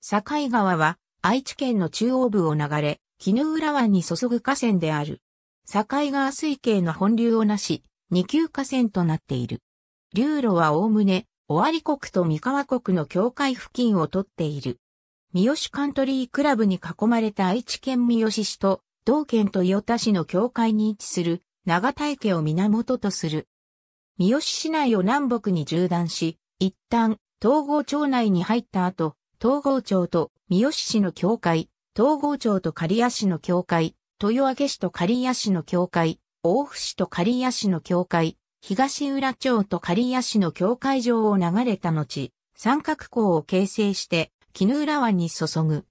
境川は愛知県の中央部を流れ、絹浦湾に注ぐ河川である。境川水系の本流をなし、二級河川となっている。流路はおおむね、尾張国と三河国の境界付近を取っている。三好カントリークラブに囲まれた愛知県三好市と、同県と与田市の境界に位置する長田池を源とする。三好市内を南北に縦断し、一旦、東郷町内に入った後、東郷町と三好市の境界、東郷町と刈谷市の境界、豊明市と刈谷市の境界、大府市と刈谷市の境界、東浦町と刈谷市の境界上を流れた後、三角港を形成して、絹浦湾に注ぐ。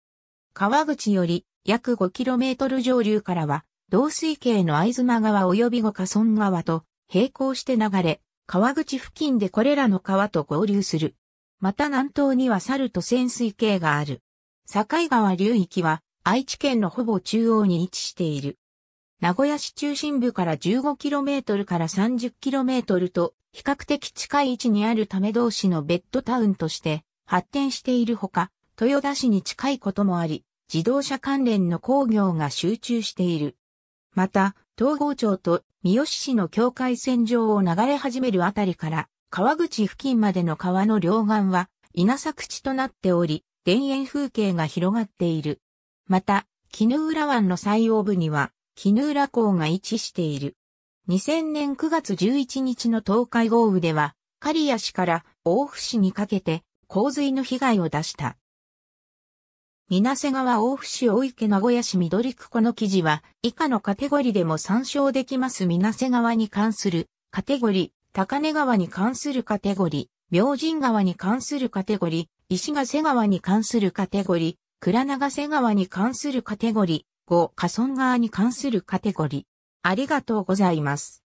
川口より約 5km 上流からは、同水系の藍妻川及び五河村川と並行して流れ、川口付近でこれらの川と合流する。また南東には猿と潜水系がある。境川流域は愛知県のほぼ中央に位置している。名古屋市中心部から 15km から 30km と比較的近い位置にあるため同士のベッドタウンとして発展しているほか、豊田市に近いこともあり、自動車関連の工業が集中している。また、東郷町と三好市の境界線上を流れ始めるあたりから、川口付近までの川の両岸は稲作地となっており、田園風景が広がっている。また、絹浦湾の最央部には、絹浦港が位置している。2000年9月11日の東海豪雨では、刈谷市から大府市にかけて洪水の被害を出した。水瀬川大府市大池名古屋市緑区この記事は以下のカテゴリでも参照できます水瀬川に関するカテゴリ高根川に関するカテゴリー、明神川に関するカテゴリー、石ヶ瀬川に関するカテゴリー、倉長瀬川に関するカテゴリー、5、河村川に関するカテゴリー。ありがとうございます。